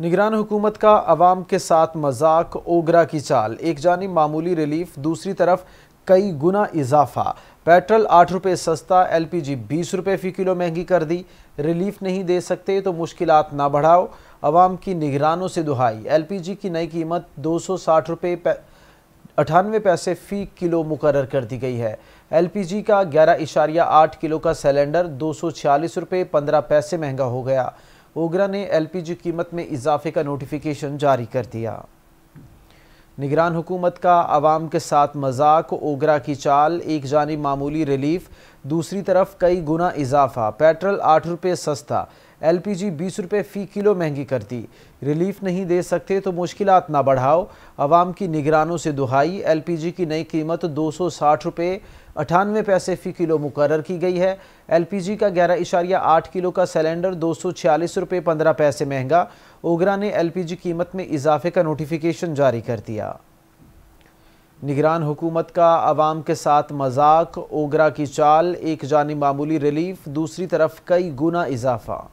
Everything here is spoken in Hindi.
निगरान हुकूमत का अवाम के साथ मजाक ओगरा की चाल एक जानी मामूली रिलीफ दूसरी तरफ कई गुना इजाफा पेट्रोल आठ रुपये सस्ता एल पी जी बीस रुपये फ़ी किलो महंगी कर दी रिलीफ नहीं दे सकते तो मुश्किल ना बढ़ाओ अवाम की निगरानों से दुहाई एल पी जी की नई कीमत दो सौ साठ रुपये अठानवे पैसे फ़ी किलो मुकर कर दी गई है एलपीजी का ग्यारह इशारिया आठ किलो का सिलेंडर दो सौ छियालीस रुपये पंद्रह पैसे महंगा हो गया ओगरा ने एलपीजी कीमत में इजाफे का नोटिफिकेशन जारी कर दिया निगरान हुकूमत का आवाम के साथ मजाक ओगरा की चाल एक जानी मामूली रिलीफ दूसरी तरफ कई गुना इजाफा पेट्रोल आठ रुपये सस्ता एलपीजी 20 रुपए फ़ी किलो महंगी कर दी रिलीफ नहीं दे सकते तो मुश्किल ना बढ़ाओ आवाम की निगरानों से दुहाई एलपीजी की नई कीमत दो सौ साठ रुपये अठानवे पैसे फ़ी किलो मुकर की गई है एलपीजी का ग्यारह इशारिया आठ किलो का सिलेंडर दो सौ छियालीस रुपये पंद्रह पैसे महंगा ओगरा ने एलपीजी कीमत में इजाफे का नोटिफिकेशन जारी कर दिया निगरान हुकूमत का आवाम के साथ मजाक ओगरा की चाल एक जानी मामूली रिलीफ दूसरी तरफ कई गुना इजाफा